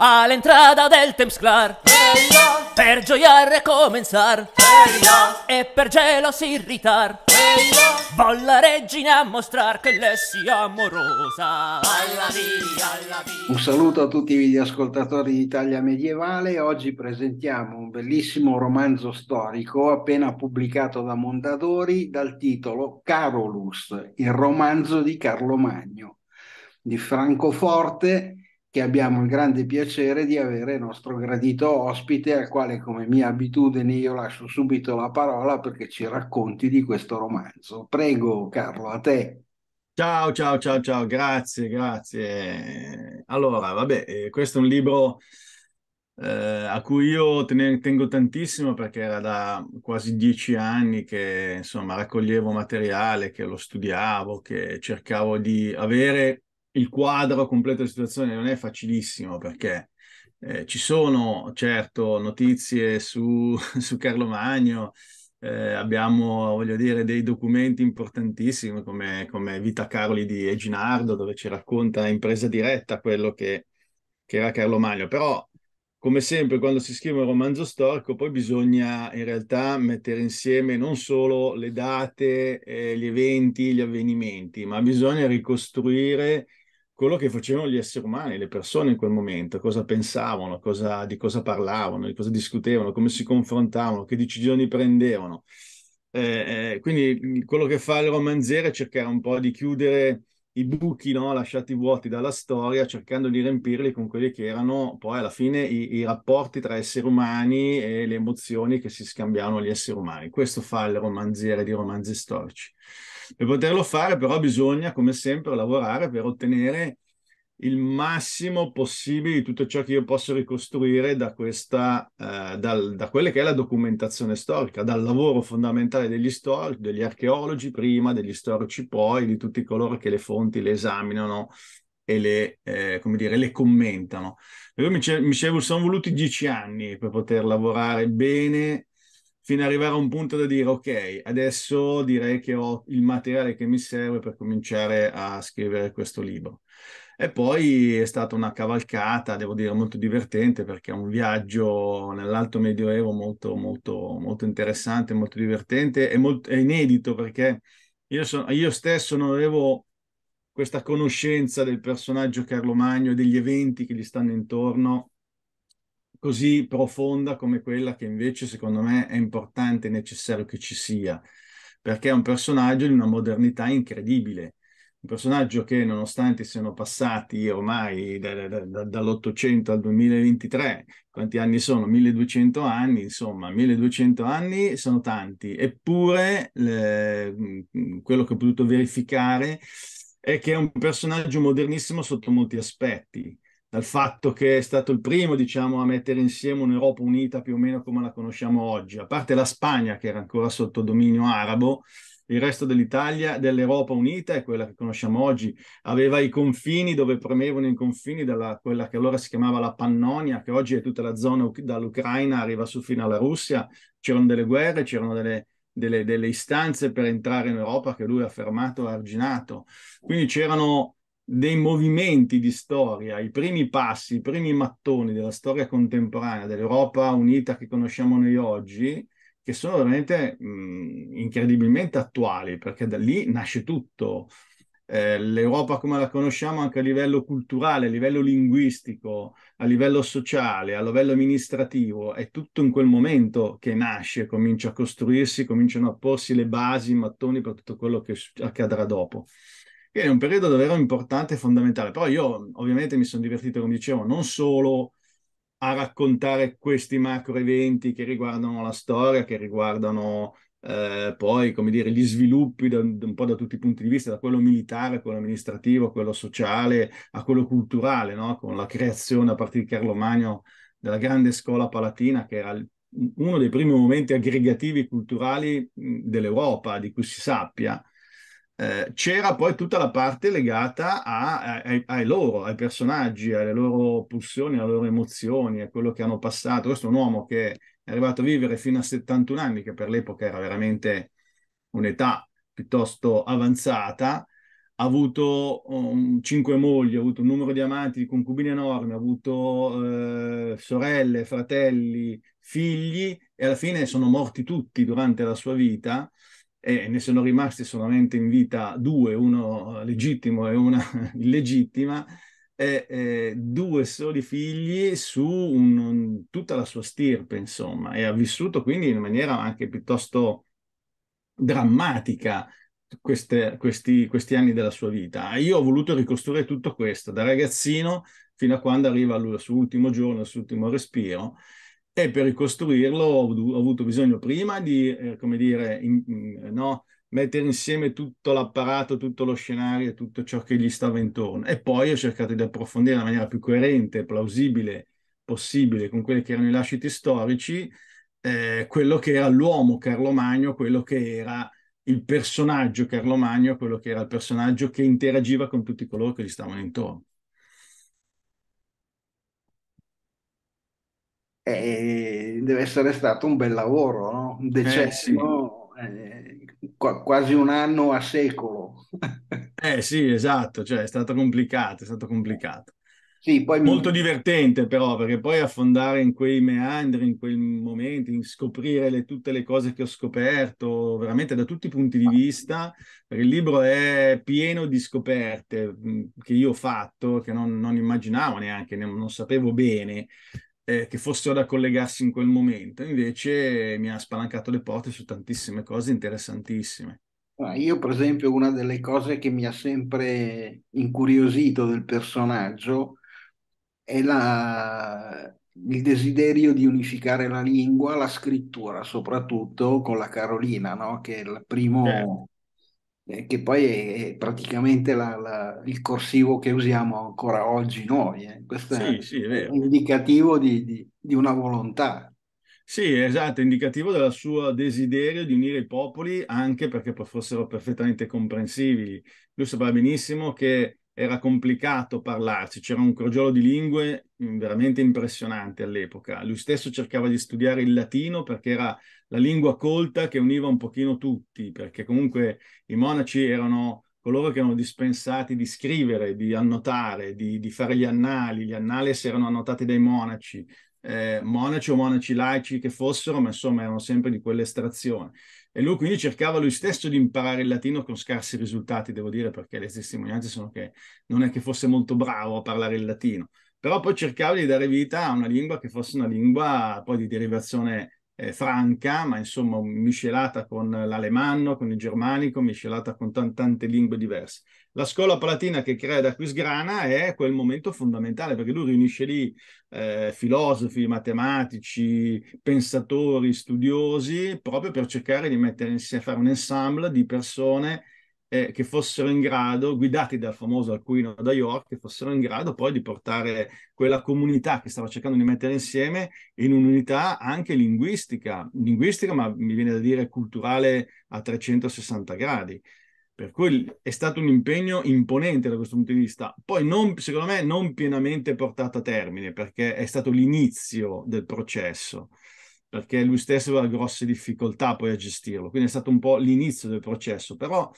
all'entrada del Temsclar Ella. per gioiar recomenzar Ella. e per gelos irritar Ella. la regina a mostrar che lei sia amorosa alla via, alla via. un saluto a tutti gli ascoltatori di Italia Medievale oggi presentiamo un bellissimo romanzo storico appena pubblicato da Mondadori dal titolo Carolus il romanzo di Carlo Magno di Francoforte che abbiamo il grande piacere di avere il nostro gradito ospite, al quale come mia abitudine io lascio subito la parola perché ci racconti di questo romanzo. Prego Carlo, a te. Ciao, ciao, ciao, ciao, grazie, grazie. Allora, vabbè, eh, questo è un libro eh, a cui io ten- tengo tantissimo perché era da quasi dieci anni che, insomma, raccoglievo materiale, che lo studiavo, che cercavo di avere il quadro completo della situazione non è facilissimo perché eh, ci sono certo notizie su, su Carlo Magno, eh, abbiamo voglio dire dei documenti importantissimi come, come Vita Caroli di Eginardo dove ci racconta in presa diretta quello che, che era Carlo Magno, però come sempre quando si scrive un romanzo storico poi bisogna in realtà mettere insieme non solo le date, eh, gli eventi, gli avvenimenti, ma bisogna ricostruire quello che facevano gli esseri umani, le persone in quel momento, cosa pensavano, cosa, di cosa parlavano, di cosa discutevano, come si confrontavano, che decisioni prendevano. Eh, eh quindi mhmm, quello che fa il romanziere è cercare un po' di chiudere i buchi no? lasciati vuoti dalla storia, cercando di riempirli con quelli che erano poi alla fine i, i rapporti tra esseri umani e le emozioni che si scambiavano gli esseri umani. Questo fa il romanziere di romanzi storici. Per poterlo fare però bisogna, come sempre, lavorare per ottenere il massimo possibile di tutto ciò che io posso ricostruire da questa, eh, dal, da quella che è la documentazione storica, dal lavoro fondamentale degli storici, degli archeologi prima, degli storici poi, di tutti coloro che le fonti le esaminano e le, eh, come dire, le commentano. Io mi, mi sono voluti dieci anni per poter lavorare bene fino ad arrivare a un punto da dire ok, adesso direi che ho il materiale che mi serve per cominciare a scrivere questo libro. E poi è stata una cavalcata, devo dire, molto divertente perché è un viaggio nell'alto medioevo molto, molto, molto interessante, molto divertente e molto, inedito perché io, so, io stesso non avevo questa conoscenza del personaggio Carlo Magno e degli eventi che gli stanno intorno così profonda come quella che invece secondo me è importante e necessario che ci sia, perché è un personaggio di una modernità incredibile, un personaggio che nonostante siano passati ormai da, da, da, dall'800 al 2023, quanti anni sono? 1200 anni, insomma, 1200 anni sono tanti, eppure le, quello che ho potuto verificare è che è un personaggio modernissimo sotto molti aspetti dal fatto che è stato il primo, diciamo, a mettere insieme un'Europa unita più o meno come la conosciamo oggi, a parte la Spagna che era ancora sotto dominio arabo, il resto dell'Italia, dell'Europa unita è quella che conosciamo oggi, aveva i confini dove premevano i confini della quella che allora si chiamava la Pannonia, che oggi è tutta la zona dall'Ucraina, arriva su fino alla Russia, c'erano delle guerre, c'erano delle, delle, delle istanze per entrare in Europa che lui ha fermato e arginato. Quindi c'erano dei movimenti di storia, i primi passi, i primi mattoni della storia contemporanea, dell'Europa unita che conosciamo noi oggi, che sono veramente mh, incredibilmente attuali, perché da lì nasce tutto. Eh, L'Europa come la conosciamo anche a livello culturale, a livello linguistico, a livello sociale, a livello amministrativo, è tutto in quel momento che nasce, comincia a costruirsi, cominciano a porsi le basi, i mattoni per tutto quello che accadrà dopo. Quindi è un periodo davvero importante e fondamentale. Però io ovviamente mi sono divertito, come dicevo, non solo a raccontare questi macro eventi che riguardano la storia, che riguardano eh, poi, come dire, gli sviluppi da, un po' da tutti i punti di vista, da quello militare, quello amministrativo, quello sociale, a quello culturale, no? con la creazione a partire di Carlo Magno della grande scuola palatina, che era il, uno dei primi momenti aggregativi culturali dell'Europa, di cui si sappia. Eh, c'era poi tutta la parte legata a, eh, a, ai, loro, ai personaggi, alle loro pulsioni, alle loro emozioni, a quello che hanno passato. Questo è un uomo che è arrivato a vivere fino a 71 anni, che per l'epoca era veramente un'età piuttosto avanzata, ha avuto um, cinque mogli, ha avuto un numero di amanti, di concubine enorme, ha avuto eh, sorelle, fratelli, figli e alla fine sono morti tutti durante la sua vita e ne sono rimasti solamente in vita due, uno eh, legittimo e una illegittima, e, e due soli figli su un, un, tutta la sua stirpe, insomma, e ha vissuto quindi in maniera anche piuttosto drammatica queste, questi, questi anni della sua vita. Io ho voluto ricostruire tutto questo da ragazzino fino a quando arriva al suo ultimo giorno, al suo ultimo respiro e per ricostruirlo ho, ho avuto bisogno prima di, eh, come dire, in, no, mettere insieme tutto l'apparato, tutto lo scenario, e tutto ciò che gli stava intorno. E poi ho cercato di approfondire in maniera più coerente, plausibile possibile con quelli che erano i lasciti storici, eh, quello che era l'uomo Carlo Magno, quello che era il personaggio Carlo Magno, quello che era il personaggio che interagiva con tutti coloro che gli stavano intorno. Eh, eh, deve essere stato un bel lavoro, no? un decennio, eh sì. eh, qu- quasi un anno a secolo. eh sì, esatto, cioè, è stato complicato, è stato complicato. Sì, Molto mi... divertente però, perché poi affondare in quei meandri, in quei momenti, in scoprire le, tutte le cose che ho scoperto, veramente da tutti i punti di vista, perché il libro è pieno di scoperte che io ho fatto, che non, non immaginavo neanche, non sapevo bene, eh, che fossero da collegarsi in quel momento, invece mi ha spalancato le porte su tantissime cose interessantissime. Ah, io, per esempio, una delle cose che mi ha sempre incuriosito del personaggio è la, il desiderio di unificare la lingua, la scrittura, soprattutto con la Carolina, no? che è il primo, certo eh, che poi è praticamente la, la, il corsivo che usiamo ancora oggi noi. Eh. Questo sì, è, sì, è indicativo di, di, di una volontà. Sì, esatto, indicativo del suo desiderio di unire i popoli anche perché fossero perfettamente comprensibili. Lui sapeva benissimo che era complicato parlarci, c'era un crogiolo di lingue mm, veramente impressionante all'epoca. Lui stesso cercava di studiare il latino perché era la lingua colta che univa un pochino tutti, perché comunque i monaci erano coloro che erano dispensati di scrivere, di annotare, di, di fare gli annali. Gli annales erano annotati dai monaci, eh, monaci o monaci laici che fossero, ma insomma erano sempre di quell'estrazione. E lui quindi cercava lui stesso di imparare il latino con scarsi risultati, devo dire, perché le testimonianze sono che non è che fosse molto bravo a parlare il latino, però poi cercava di dare vita a una lingua che fosse una lingua poi di derivazione eh, franca, ma insomma miscelata con l'alemanno, con il germanico, miscelata con t- tante lingue diverse. La scuola palatina che crea da Quisgrana è quel momento fondamentale perché lui riunisce lì eh, filosofi, matematici, pensatori, studiosi, proprio per cercare di mettere insieme, fare un ensemble di persone eh, che fossero in grado, guidati dal famoso Alcuino da York, che fossero in grado poi di portare quella comunità che stava cercando di mettere insieme in un'unità anche linguistica, linguistica ma mi viene da dire culturale a 360 gradi. Per cui è stato un impegno imponente da questo punto di vista. Poi, non, secondo me, non pienamente portato a termine, perché è stato l'inizio del processo, perché lui stesso aveva grosse difficoltà poi a gestirlo. Quindi è stato un po' l'inizio del processo. Però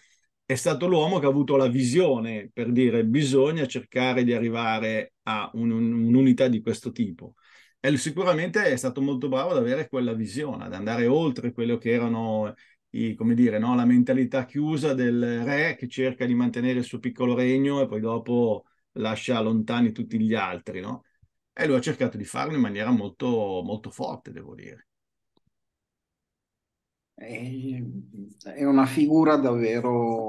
è stato l'uomo che ha avuto la visione per dire bisogna cercare di arrivare a un, un, un'unità di questo tipo. E sicuramente è stato molto bravo ad avere quella visione, ad andare oltre quello che erano i, come dire, no? la mentalità chiusa del re che cerca di mantenere il suo piccolo regno e poi dopo lascia lontani tutti gli altri, no? E lui ha cercato di farlo in maniera molto, molto forte, devo dire. È una figura davvero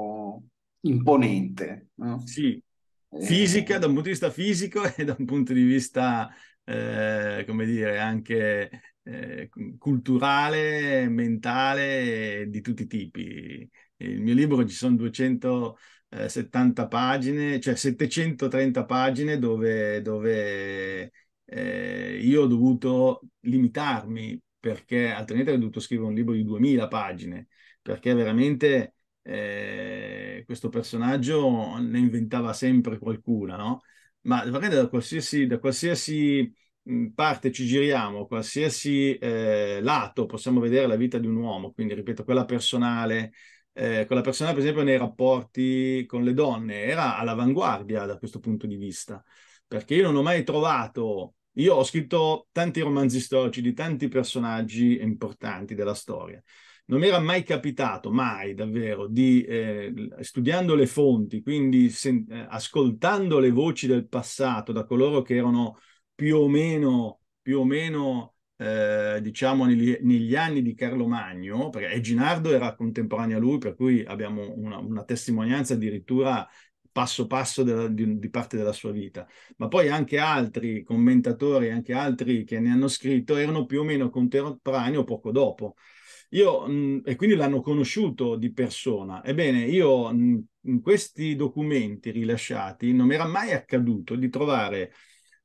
imponente. No? Sì, eh, fisica, da un punto di vista fisico e da un punto di vista, eh, come dire, anche eh, culturale, mentale, di tutti i tipi. Il mio libro ci sono 270 pagine, cioè 730 pagine dove, dove eh, io ho dovuto limitarmi perché altrimenti avrei dovuto scrivere un libro di 2000 pagine, perché veramente eh, questo personaggio ne inventava sempre qualcuna, no? Ma da qualsiasi, da qualsiasi parte ci giriamo, qualsiasi eh, lato possiamo vedere la vita di un uomo, quindi ripeto, quella personale, eh, quella personale per esempio nei rapporti con le donne, era all'avanguardia da questo punto di vista, perché io non ho mai trovato, io ho scritto tanti romanzi storici di tanti personaggi importanti della storia, non mi era mai capitato, mai davvero, di eh, studiando le fonti, quindi se, eh, ascoltando le voci del passato da coloro che erano più o meno, più o meno eh, diciamo negli, negli, anni di Carlo Magno, perché Ginardo era contemporaneo a lui, per cui abbiamo una, una testimonianza addirittura passo passo della, di, di, parte della sua vita, ma poi anche altri commentatori, anche altri che ne hanno scritto, erano più o meno contemporanei o poco dopo. Io, mh, e quindi l'hanno conosciuto di persona. Ebbene, io mh, in questi documenti rilasciati non mi era mai accaduto di trovare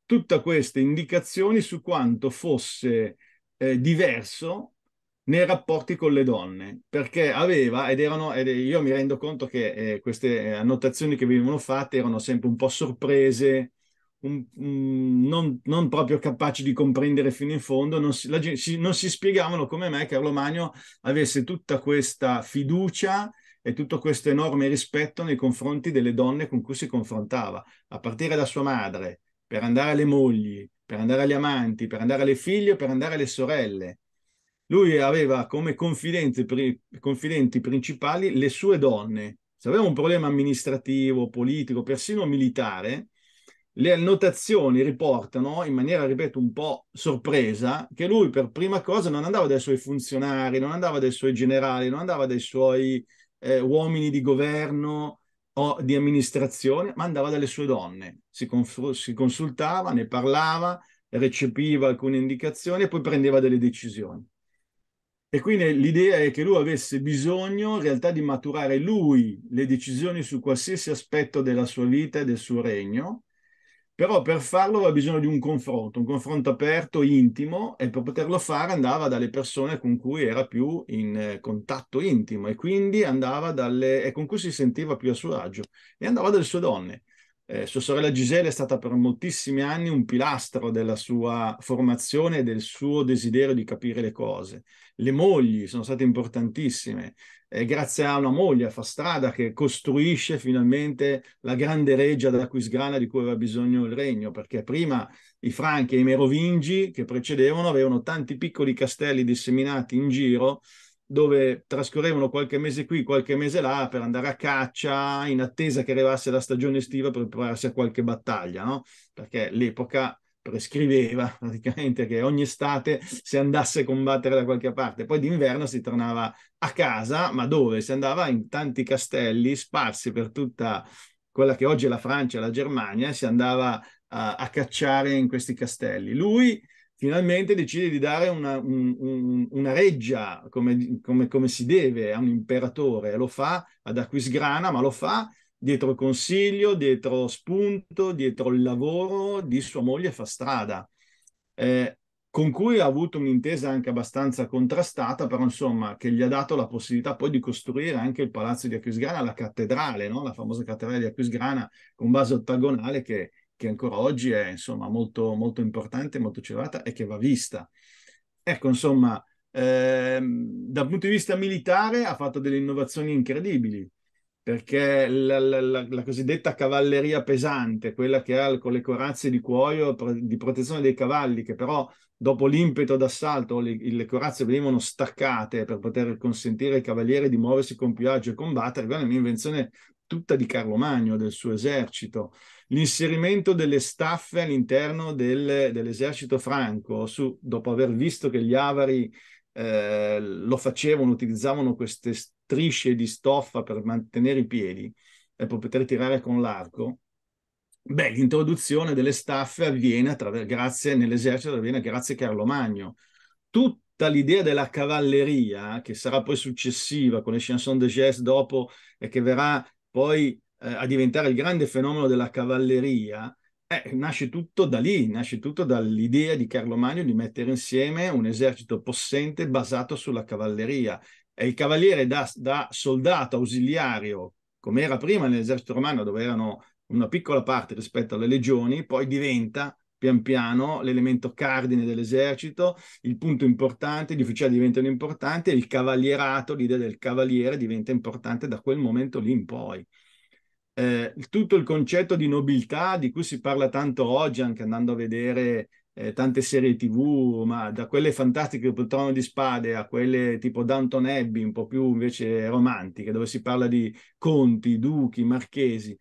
tutte queste indicazioni su quanto fosse eh, diverso nei rapporti con le donne, perché aveva, ed erano, ed io mi rendo conto che eh, queste annotazioni che venivano fatte erano sempre un po' sorprese, un, un, non, non, proprio capaci di comprendere fino in fondo, non si, la, si, non si spiegavano come mai Carlo Magno avesse tutta questa fiducia e tutto questo enorme rispetto nei confronti delle donne con cui si confrontava, a partire da sua madre, per andare alle mogli, per andare agli amanti, per andare alle figlie, per andare alle sorelle. Lui aveva come pri, confidenti principali le sue donne. Se aveva un problema amministrativo, politico, persino militare, le annotazioni riportano in maniera, ripeto, un po' sorpresa che lui per prima cosa non andava dai suoi funzionari, non andava dai suoi generali, non andava dai suoi eh, uomini di governo o di amministrazione, ma andava dalle sue donne. Si, conf- si consultava, ne parlava, recepiva alcune indicazioni e poi prendeva delle decisioni. E quindi l'idea è che lui avesse bisogno in realtà di maturare lui le decisioni su qualsiasi aspetto della sua vita e del suo regno però per farlo aveva bisogno di un confronto, un confronto aperto, intimo, e per poterlo fare andava dalle persone con cui era più in eh, contatto intimo e quindi andava dalle... e con cui si sentiva più a suo agio, e andava dalle sue donne. Eh, sua sorella Gisele è stata per moltissimi anni un pilastro della sua formazione e del suo desiderio di capire le cose. Le mogli sono state importantissime eh, grazie a una moglie, a Fastrada, che costruisce finalmente la grande reggia della Quisgrana di cui aveva bisogno il regno, perché prima i Franchi e i Merovingi che precedevano avevano tanti piccoli castelli disseminati in giro dove trascorrevano qualche mese qui, qualche mese là per andare a caccia in attesa che arrivasse la stagione estiva per prepararsi a qualche battaglia, no? perché l'epoca prescriveva praticamente che ogni estate si andasse a combattere da qualche parte, poi d'inverno si tornava a casa, ma dove? Si andava in tanti castelli sparsi per tutta quella che oggi è la Francia, la Germania, si andava a, a cacciare in questi castelli. Lui finalmente decide di dare una, un, un, una reggia come, come, come si deve a un imperatore, lo fa ad Aquisgrana, ma lo fa dietro consiglio, dietro spunto, dietro il lavoro di sua moglie fa strada, eh, con cui ha avuto un'intesa anche abbastanza contrastata, però insomma che gli ha dato la possibilità poi di costruire anche il palazzo di Acquisgrana, la cattedrale, no? la famosa cattedrale di Acquisgrana con base ottagonale che, che ancora oggi è insomma molto, molto importante, molto celata e che va vista. Ecco, insomma, eh, dal punto di vista militare ha fatto delle innovazioni incredibili perché la, la, la, cosiddetta cavalleria pesante, quella che ha con le corazze di cuoio di protezione dei cavalli, che però dopo l'impeto d'assalto le, le corazze venivano staccate per poter consentire ai cavalieri di muoversi con più agio e combattere, quella è un'invenzione tutta di Carlo Magno, del suo esercito. L'inserimento delle staffe all'interno del, dell'esercito franco, su, dopo aver visto che gli avari eh, lo facevano, utilizzavano queste strisce di stoffa per mantenere i piedi e per poter tirare con l'arco. Beh, l'introduzione delle staffe avviene attraver- grazie, nell'esercito avviene grazie a Carlo Magno. Tutta l'idea della cavalleria, che sarà poi successiva con le chanson de geste dopo e che verrà poi eh, a diventare il grande fenomeno della cavalleria, eh, nasce tutto da lì, nasce tutto dall'idea di Carlo Magno di mettere insieme un esercito possente basato sulla cavalleria. E il cavaliere da, da soldato ausiliario, come era prima nell'esercito romano, dove erano una piccola parte rispetto alle legioni, poi diventa pian piano l'elemento cardine dell'esercito, il punto importante, gli ufficiali diventano importanti, il cavalierato, l'idea del cavaliere diventa importante da quel momento lì in poi eh, tutto il concetto di nobiltà di cui si parla tanto oggi, anche andando a vedere eh, tante serie TV, ma da quelle fantastiche tipo Trono di Spade a quelle tipo Danton Abbey, un po' più invece romantiche, dove si parla di conti, duchi, marchesi.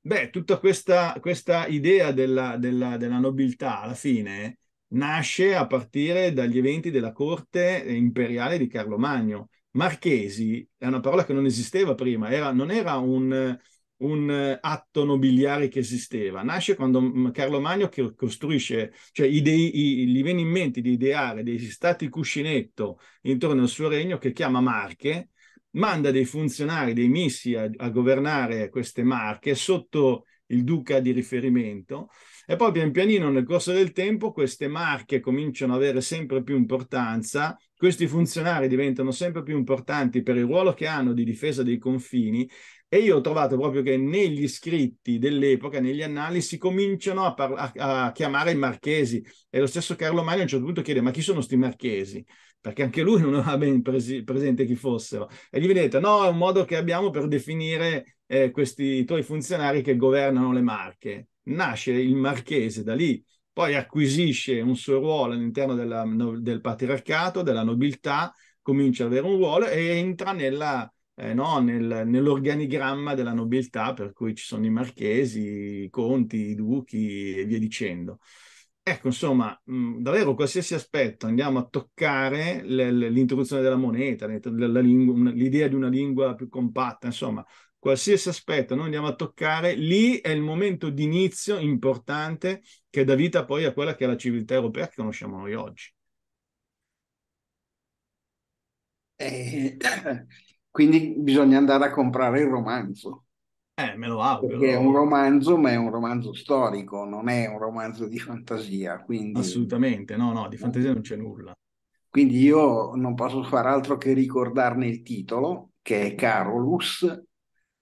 Beh, tutta questa, questa idea della, della, della, nobiltà alla fine nasce a partire dagli eventi della corte imperiale di Carlo Magno. Marchesi è una parola che non esisteva prima, era, non era un, un eh, atto nobiliare che esisteva. Nasce quando mm, Carlo Magno costruisce, cioè idei, i, gli viene in mente di ideare dei stati cuscinetto intorno al suo regno che chiama Marche, manda dei funzionari, dei missi a, a governare queste Marche sotto il duca di riferimento e poi pian pianino nel corso del tempo queste Marche cominciano ad avere sempre più importanza questi funzionari diventano sempre più importanti per il ruolo che hanno di difesa dei confini e io ho trovato proprio che negli scritti dell'epoca, negli annali, si cominciano a, parla- a chiamare i marchesi. E lo stesso Carlo Magno a un certo punto chiede: Ma chi sono questi marchesi? Perché anche lui non aveva ben presi- presente chi fossero. E gli vedete: No, è un modo che abbiamo per definire eh, questi tuoi funzionari che governano le Marche. Nasce il marchese da lì poi acquisisce un suo ruolo all'interno della, del patriarcato, della nobiltà, comincia ad avere un ruolo e entra nella, eh, no, nel, nell'organigramma della nobiltà, per cui ci sono i marchesi, i conti, i duchi e via dicendo. Ecco, insomma, mh, mm, davvero qualsiasi aspetto andiamo a toccare le, le, l'introduzione della moneta, della lingua, una, l'idea di una lingua più compatta, insomma, qualsiasi aspetto noi andiamo a toccare, lì è il momento di inizio importante che dà vita poi a quella che è la civiltà europea che conosciamo noi oggi. Eh, Quindi bisogna andare a comprare il romanzo. Eh, me lo auguro. Perché è un romanzo, ma è un romanzo storico, non è un romanzo di fantasia. Quindi... Assolutamente, no, no, di fantasia non c'è nulla. Quindi io non posso far altro che ricordarne il titolo, che è Carolus,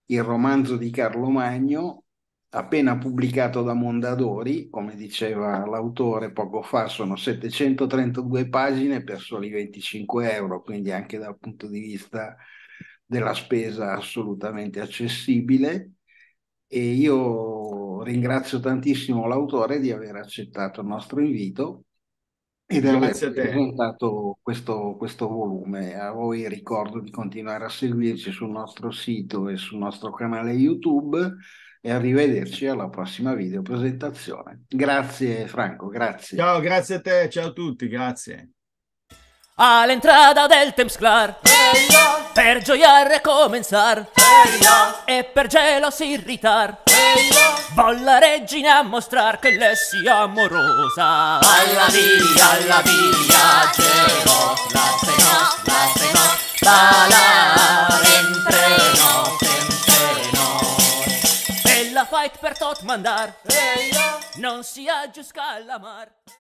il romanzo di Carlo Magno, appena pubblicato da Mondadori, come diceva l'autore poco fa, sono 732 pagine per soli 25 euro, quindi anche dal punto di vista della spesa assolutamente accessibile e io ringrazio tantissimo l'autore di aver accettato il nostro invito e di aver presentato questo, questo volume. A voi ricordo di continuare a seguirci sul nostro sito e sul nostro canale YouTube e arrivederci alla prossima video presentazione. Grazie Franco, grazie. Ciao, grazie a te, ciao a tutti, grazie. All'entrata del Temsclar Ella. per gioiar recomenzar Ella. e per gelos irritar Ella. la regina mostrar che lei sia amorosa alla via alla via gelo la tenò la tenò la la rentreno rentreno e la fight per tot mandar Ella. non si aggiusca la mar